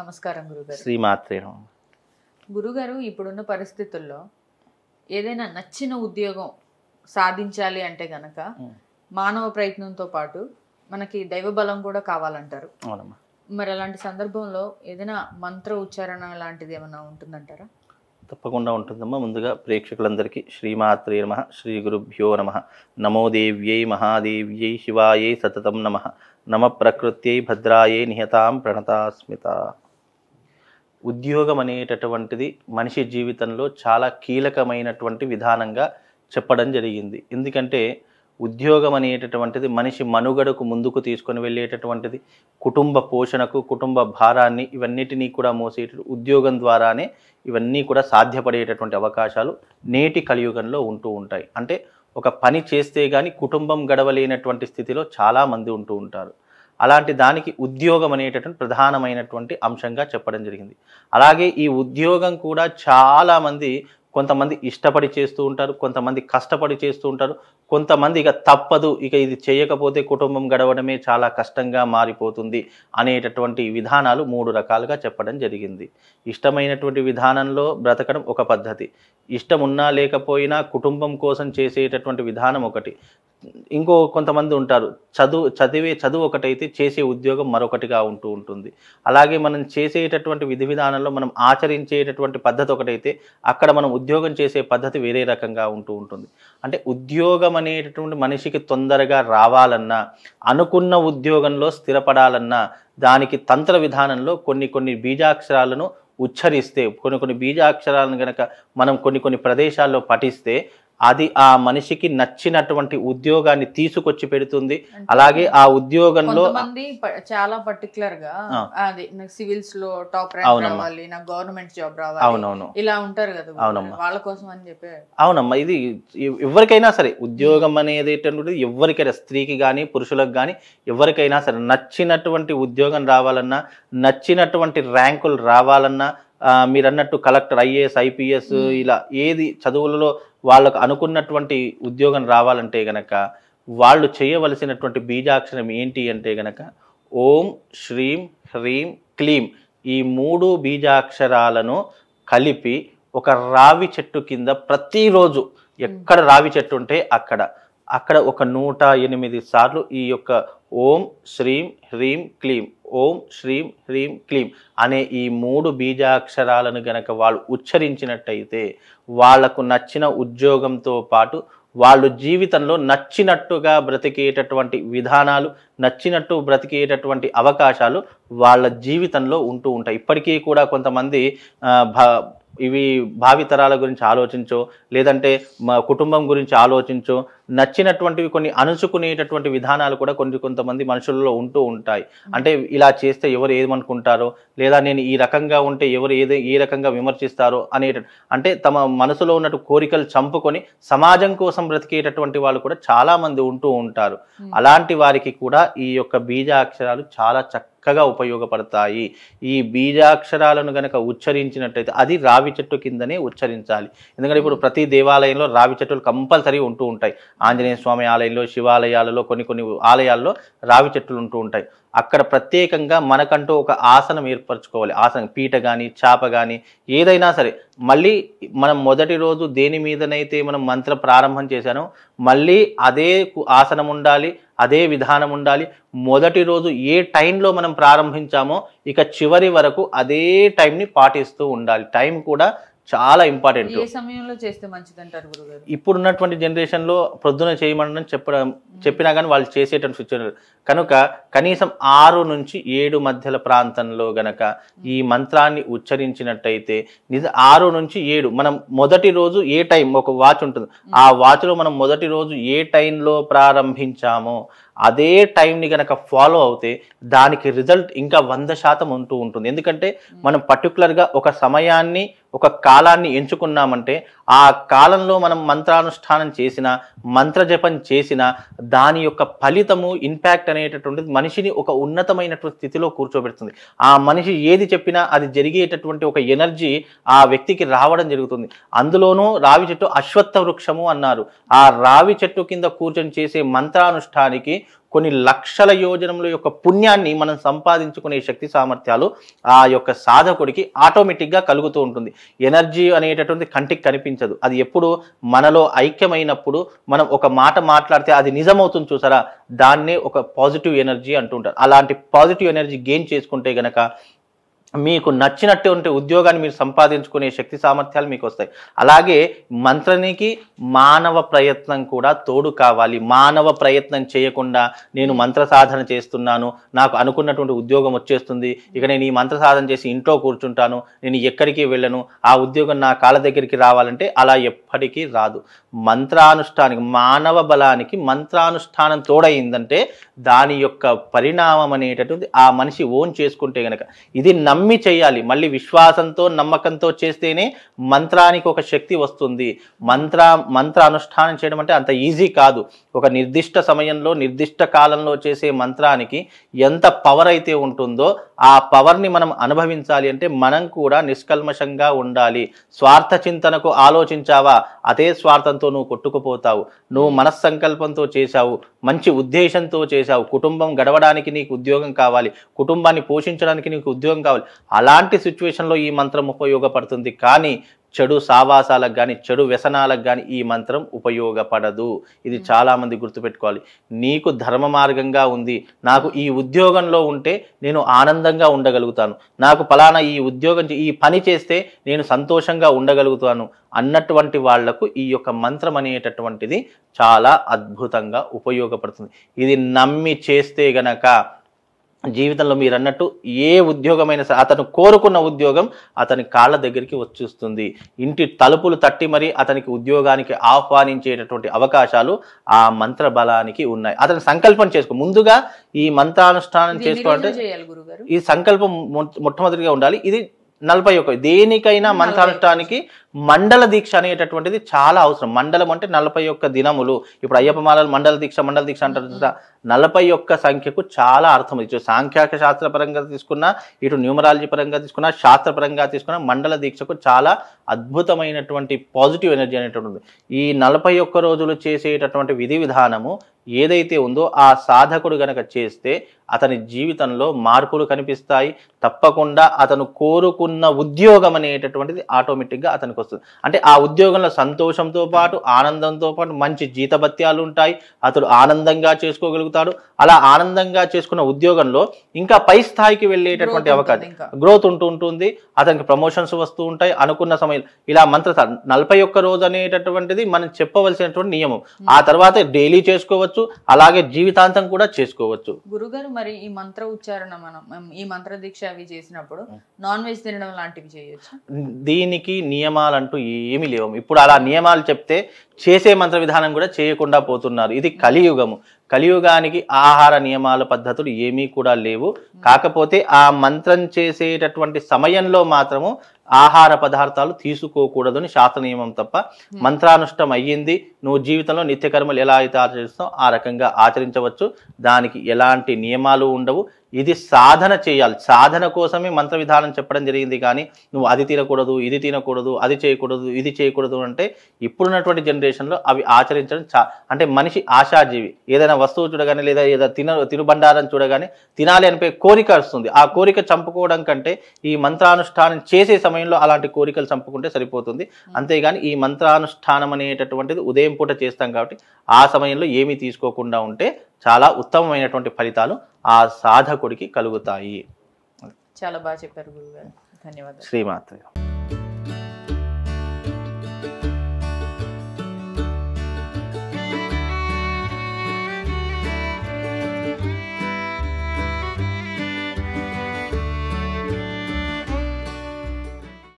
నమస్కారం గురుగారు శ్రీమాత్రే గురుగారు ఇప్పుడున్న పరిస్థితుల్లో ఏదైనా నచ్చిన ఉద్యోగం సాధించాలి అంటే గనక మానవ ప్రయత్నంతో పాటు మనకి దైవ బలం కూడా కావాలంటారు మరి అలాంటి సందర్భంలో ఏదైనా మంత్ర ఉచ్చారణ లాంటిది ఏమైనా ఉంటుందంటారా తప్పకుండా ఉంటుందమ్మా ముందుగా ప్రేక్షకులందరికీ శ్రీమాత్రే నమ శ్రీ గురుభ్యో నమ నమోదేవ్యై మహాదేవ్యై శివాయ సతతం నమ నమ ప్రకృత్యై భద్రాయ నిహతాం ప్రణతాస్మిత ఉద్యోగం అనేటటువంటిది మనిషి జీవితంలో చాలా కీలకమైనటువంటి విధానంగా చెప్పడం జరిగింది ఎందుకంటే ఉద్యోగం అనేటటువంటిది మనిషి మనుగడకు ముందుకు తీసుకొని వెళ్ళేటటువంటిది కుటుంబ పోషణకు కుటుంబ భారాన్ని ఇవన్నిటినీ కూడా మోసే ఉద్యోగం ద్వారానే ఇవన్నీ కూడా సాధ్యపడేటటువంటి అవకాశాలు నేటి కలియుగంలో ఉంటూ ఉంటాయి అంటే ఒక పని చేస్తే కానీ కుటుంబం గడవలేనటువంటి స్థితిలో చాలామంది ఉంటూ ఉంటారు అలాంటి దానికి ఉద్యోగం అనేటటువంటి ప్రధానమైనటువంటి అంశంగా చెప్పడం జరిగింది అలాగే ఈ ఉద్యోగం కూడా చాలామంది కొంతమంది ఇష్టపడి చేస్తూ ఉంటారు కొంతమంది కష్టపడి చేస్తూ ఉంటారు కొంతమంది ఇక తప్పదు ఇక ఇది చేయకపోతే కుటుంబం గడవడమే చాలా కష్టంగా మారిపోతుంది అనేటటువంటి విధానాలు మూడు రకాలుగా చెప్పడం జరిగింది ఇష్టమైనటువంటి విధానంలో బ్రతకడం ఒక పద్ధతి ఇష్టం ఉన్నా లేకపోయినా కుటుంబం కోసం చేసేటటువంటి విధానం ఒకటి ఇంకో కొంతమంది ఉంటారు చదువు చదివే చదువు ఒకటైతే చేసే ఉద్యోగం మరొకటిగా ఉంటూ ఉంటుంది అలాగే మనం చేసేటటువంటి విధి విధానంలో మనం ఆచరించేటటువంటి పద్ధతి ఒకటైతే అక్కడ మనం ఉద్యోగం చేసే పద్ధతి వేరే రకంగా ఉంటూ ఉంటుంది అంటే ఉద్యోగం అనేటటువంటి మనిషికి తొందరగా రావాలన్నా అనుకున్న ఉద్యోగంలో స్థిరపడాలన్నా దానికి తంత్ర విధానంలో కొన్ని కొన్ని బీజాక్షరాలను ఉచ్చరిస్తే కొన్ని కొన్ని బీజాక్షరాలను గనక మనం కొన్ని కొన్ని ప్రదేశాల్లో పఠిస్తే అది ఆ మనిషికి నచ్చినటువంటి ఉద్యోగాన్ని తీసుకొచ్చి పెడుతుంది అలాగే ఆ ఉద్యోగంలో చాలా పర్టికులర్ గా అది సివిల్స్ లో టాప్ రావాలి నాకు గవర్నమెంట్ జాబ్ రావాలి అవునవును ఇలా ఉంటారు కదా అవునమ్మా వాళ్ళ కోసం అని చెప్పి అవునమ్మా ఇది ఎవరికైనా సరే ఉద్యోగం అనేది ఎవరికైనా స్త్రీకి కానీ పురుషులకు గానీ ఎవరికైనా సరే నచ్చినటువంటి ఉద్యోగం రావాలన్నా నచ్చినటువంటి ర్యాంకులు రావాలన్నా మీరు అన్నట్టు కలెక్టర్ ఐఏఎస్ ఐపీఎస్ ఇలా ఏది చదువులలో వాళ్ళకు అనుకున్నటువంటి ఉద్యోగం రావాలంటే గనక వాళ్ళు చేయవలసినటువంటి బీజాక్షరం ఏంటి అంటే గనక ఓం శ్రీం హ్రీం క్లీం ఈ మూడు బీజాక్షరాలను కలిపి ఒక రావి చెట్టు కింద ప్రతిరోజు ఎక్కడ రావి చెట్టు ఉంటే అక్కడ అక్కడ ఒక నూట ఎనిమిది సార్లు ఈ యొక్క ఓం శ్రీం హ్రీం క్లీం ఓం శ్రీం హ్రీం క్లీం అనే ఈ మూడు బీజాక్షరాలను గనక వాళ్ళు ఉచ్చరించినట్టయితే వాళ్లకు నచ్చిన ఉద్యోగంతో పాటు వాళ్ళు జీవితంలో నచ్చినట్టుగా బ్రతికేటటువంటి విధానాలు నచ్చినట్టు బ్రతికేటటువంటి అవకాశాలు వాళ్ళ జీవితంలో ఉంటూ ఉంటాయి ఇప్పటికీ కూడా కొంతమంది ఇవి భావితరాల గురించి ఆలోచించో లేదంటే మా కుటుంబం గురించి ఆలోచించో నచ్చినటువంటివి కొన్ని అణుచుకునేటటువంటి విధానాలు కూడా కొన్ని కొంతమంది మనుషుల్లో ఉంటూ ఉంటాయి అంటే ఇలా చేస్తే ఎవరు ఏమనుకుంటారో లేదా నేను ఈ రకంగా ఉంటే ఎవరు ఏదో ఏ రకంగా విమర్శిస్తారో అనే అంటే తమ మనసులో ఉన్నట్టు కోరికలు చంపుకొని సమాజం కోసం బ్రతికేటటువంటి వాళ్ళు కూడా చాలామంది ఉంటూ ఉంటారు అలాంటి వారికి కూడా ఈ యొక్క బీజ అక్షరాలు చాలా చక్క చక్కగా ఉపయోగపడతాయి ఈ బీజాక్షరాలను గనక ఉచ్చరించినట్టయితే అది రావి చెట్టు కిందనే ఉచ్చరించాలి ఎందుకంటే ఇప్పుడు ప్రతి దేవాలయంలో రావి చెట్టులు కంపల్సరీ ఉంటూ ఉంటాయి ఆంజనేయ స్వామి ఆలయంలో శివాలయాలలో కొన్ని కొన్ని ఆలయాల్లో రావి చెట్లు ఉంటూ ఉంటాయి అక్కడ ప్రత్యేకంగా మనకంటూ ఒక ఆసనం ఏర్పరచుకోవాలి ఆసనం పీట కానీ చాప కానీ ఏదైనా సరే మళ్ళీ మనం మొదటి రోజు దేని మీదనైతే మనం మంత్ర ప్రారంభం చేశానో మళ్ళీ అదే ఆసనం ఉండాలి అదే విధానం ఉండాలి మొదటి రోజు ఏ టైంలో మనం ప్రారంభించామో ఇక చివరి వరకు అదే టైంని పాటిస్తూ ఉండాలి టైం కూడా చాలా ఇంపార్టెంట్ సమయంలో చేస్తే ఇప్పుడు ఉన్నటువంటి జనరేషన్లో ప్రొద్దున చేయమని చెప్పడం చెప్పినా కానీ వాళ్ళు చేసేటువంటి సూచనలు కనుక కనీసం ఆరు నుంచి ఏడు మధ్యల ప్రాంతంలో గనక ఈ మంత్రాన్ని ఉచ్చరించినట్టయితే నిజ ఆరు నుంచి ఏడు మనం మొదటి రోజు ఏ టైం ఒక వాచ్ ఉంటుంది ఆ వాచ్లో మనం మొదటి రోజు ఏ టైంలో ప్రారంభించామో అదే టైంని కనుక ఫాలో అవుతే దానికి రిజల్ట్ ఇంకా వంద శాతం ఉంటూ ఉంటుంది ఎందుకంటే మనం పర్టికులర్గా ఒక సమయాన్ని ఒక కాలాన్ని ఎంచుకున్నామంటే ఆ కాలంలో మనం మంత్రానుష్ఠానం చేసిన మంత్రజపం చేసిన దాని యొక్క ఫలితము ఇంపాక్ట్ అనేటటువంటిది మనిషిని ఒక ఉన్నతమైనటువంటి స్థితిలో కూర్చోబెడుతుంది ఆ మనిషి ఏది చెప్పినా అది జరిగేటటువంటి ఒక ఎనర్జీ ఆ వ్యక్తికి రావడం జరుగుతుంది అందులోనూ రావి చెట్టు అశ్వత్థ వృక్షము అన్నారు ఆ రావి చెట్టు కింద కూర్చొని చేసే మంత్రానుష్ఠానికి కొన్ని లక్షల యోజనముల యొక్క పుణ్యాన్ని మనం సంపాదించుకునే శక్తి సామర్థ్యాలు ఆ యొక్క సాధకుడికి ఆటోమేటిక్గా కలుగుతూ ఉంటుంది ఎనర్జీ అనేటటువంటి కంటికి కనిపించదు అది ఎప్పుడు మనలో ఐక్యమైనప్పుడు మనం ఒక మాట మాట్లాడితే అది నిజమవుతుంది చూసారా దాన్నే ఒక పాజిటివ్ ఎనర్జీ అంటుంటారు అలాంటి పాజిటివ్ ఎనర్జీ గెయిన్ చేసుకుంటే గనక మీకు ఉంటే ఉద్యోగాన్ని మీరు సంపాదించుకునే శక్తి సామర్థ్యాలు మీకు వస్తాయి అలాగే మంత్రానికి మానవ ప్రయత్నం కూడా తోడు కావాలి మానవ ప్రయత్నం చేయకుండా నేను మంత్ర సాధన చేస్తున్నాను నాకు అనుకున్నటువంటి ఉద్యోగం వచ్చేస్తుంది ఇక నేను ఈ మంత్ర సాధన చేసి ఇంట్లో కూర్చుంటాను నేను ఎక్కడికి వెళ్ళను ఆ ఉద్యోగం నా కాళ్ళ దగ్గరికి రావాలంటే అలా ఎప్పటికీ రాదు మంత్రానుష్ఠానికి మానవ బలానికి మంత్రానుష్ఠానం తోడైందంటే దాని యొక్క పరిణామం అనేటటువంటి ఆ మనిషి ఓన్ చేసుకుంటే గనక ఇది నమ్మి నమ్మి చేయాలి మళ్ళీ విశ్వాసంతో నమ్మకంతో చేస్తేనే మంత్రానికి ఒక శక్తి వస్తుంది మంత్ర మంత్ర అనుష్ఠానం చేయడం అంటే అంత ఈజీ కాదు ఒక నిర్దిష్ట సమయంలో నిర్దిష్ట కాలంలో చేసే మంత్రానికి ఎంత పవర్ అయితే ఉంటుందో ఆ పవర్ని మనం అనుభవించాలి అంటే మనం కూడా నిష్కల్మషంగా ఉండాలి స్వార్థ చింతనకు ఆలోచించావా అదే స్వార్థంతో నువ్వు కొట్టుకుపోతావు నువ్వు మనస్సంకల్పంతో చేశావు మంచి ఉద్దేశంతో చేశావు కుటుంబం గడవడానికి నీకు ఉద్యోగం కావాలి కుటుంబాన్ని పోషించడానికి నీకు ఉద్యోగం కావాలి అలాంటి సిచ్యువేషన్లో ఈ మంత్రం ఉపయోగపడుతుంది కానీ చెడు సావాసాలకు కానీ చెడు వ్యసనాలకు కానీ ఈ మంత్రం ఉపయోగపడదు ఇది చాలామంది గుర్తుపెట్టుకోవాలి నీకు ధర్మ మార్గంగా ఉంది నాకు ఈ ఉద్యోగంలో ఉంటే నేను ఆనందంగా ఉండగలుగుతాను నాకు ఫలానా ఈ ఉద్యోగం ఈ పని చేస్తే నేను సంతోషంగా ఉండగలుగుతాను అన్నటువంటి వాళ్లకు ఈ యొక్క మంత్రం అనేటటువంటిది చాలా అద్భుతంగా ఉపయోగపడుతుంది ఇది నమ్మి చేస్తే గనక జీవితంలో మీరు అన్నట్టు ఏ ఉద్యోగమైన అతను కోరుకున్న ఉద్యోగం అతని కాళ్ళ దగ్గరికి వచ్చేస్తుంది ఇంటి తలుపులు తట్టి మరి అతనికి ఉద్యోగానికి ఆహ్వానించేటటువంటి అవకాశాలు ఆ మంత్ర బలానికి ఉన్నాయి అతను సంకల్పం చేసుకో ముందుగా ఈ మంత్రానుష్ఠానం చేసుకోవాలంటే ఈ సంకల్పం మొట్టమొదటిగా ఉండాలి ఇది నలభై ఒక దేనికైనా మంత్రానుష్ఠానికి మండల దీక్ష అనేటటువంటిది చాలా అవసరం మండలం అంటే నలభై ఒక్క దినములు ఇప్పుడు అయ్యప్ప మాలలు మండల దీక్ష మండల దీక్ష అంటారు నలభై ఒక్క సంఖ్యకు చాలా అర్థం ఇచ్చు సాంఖ్యాక శాస్త్రపరంగా తీసుకున్నా ఇటు న్యూమరాలజీ పరంగా తీసుకున్నా శాస్త్రపరంగా తీసుకున్నా మండల దీక్షకు చాలా అద్భుతమైనటువంటి పాజిటివ్ ఎనర్జీ అనేటువంటి ఈ నలభై ఒక్క రోజులు చేసేటటువంటి విధి విధానము ఏదైతే ఉందో ఆ సాధకుడు గనక చేస్తే అతని జీవితంలో మార్పులు కనిపిస్తాయి తప్పకుండా అతను కోరుకున్న ఉద్యోగం అనేటటువంటిది ఆటోమేటిక్గా అతనికి వస్తుంది అంటే ఆ ఉద్యోగంలో సంతోషంతో పాటు ఆనందంతో పాటు మంచి జీతభత్యాలు ఉంటాయి అతడు ఆనందంగా చేసుకోగలుగుతాడు అలా ఆనందంగా చేసుకున్న ఉద్యోగంలో ఇంకా పై స్థాయికి వెళ్ళేటటువంటి అవకాశం గ్రోత్ ఉంటూ ఉంటుంది అతనికి ప్రమోషన్స్ వస్తూ ఉంటాయి అనుకున్న సమయం ఇలా మంత్ర నలభై ఒక్క రోజు అనేటటువంటిది మనం చెప్పవలసినటువంటి నియమం hmm. ఆ తర్వాత డైలీ చేసుకోవచ్చు అలాగే జీవితాంతం కూడా చేసుకోవచ్చు గురుగారు మరి ఈ మంత్ర ఉచ్చారణ మనం ఈ మంత్ర దీక్ష అవి చేసినప్పుడు నాన్ hmm. వెజ్ తినడం లాంటివి చేయొచ్చు దీనికి నియమాలు నియమాలు అంటూ ఏమీ లేవు ఇప్పుడు అలా నియమాలు చెప్తే చేసే మంత్ర విధానం కూడా చేయకుండా పోతున్నారు ఇది కలియుగము కలియుగానికి ఆహార నియమాల పద్ధతులు ఏమీ కూడా లేవు కాకపోతే ఆ మంత్రం చేసేటటువంటి సమయంలో మాత్రము ఆహార పదార్థాలు తీసుకోకూడదని శాస్త్ర నియమం తప్ప hmm. మంత్రానుష్టం అయ్యింది నువ్వు జీవితంలో నిత్యకర్మలు ఎలా అయితే ఆచరిస్తావు ఆ రకంగా ఆచరించవచ్చు దానికి ఎలాంటి నియమాలు ఉండవు ఇది సాధన చేయాలి సాధన కోసమే మంత్ర విధానం చెప్పడం జరిగింది కానీ నువ్వు అది తినకూడదు ఇది తినకూడదు అది చేయకూడదు ఇది చేయకూడదు అంటే ఇప్పుడున్నటువంటి జనరేషన్లో అవి ఆచరించడం చా అంటే మనిషి ఆశాజీవి ఏదైనా వస్తువు చూడగానే లేదా ఏదైనా తిన తినుబండారం చూడగానే తినాలి అనిపే కోరిక వస్తుంది ఆ కోరిక చంపుకోవడం కంటే ఈ మంత్రానుష్ఠానం చేసే సమయం సమయంలో అలాంటి కోరికలు చంపుకుంటే సరిపోతుంది hmm. అంతేగాని ఈ మంత్రానుష్ఠానం అనేటటువంటిది ఉదయం పూట చేస్తాం కాబట్టి ఆ సమయంలో ఏమీ తీసుకోకుండా ఉంటే చాలా ఉత్తమమైనటువంటి ఫలితాలు ఆ సాధకుడికి కలుగుతాయి చాలా బాగా చెప్పారు గురుగారు ధన్యవాదాలు శ్రీమాత్రి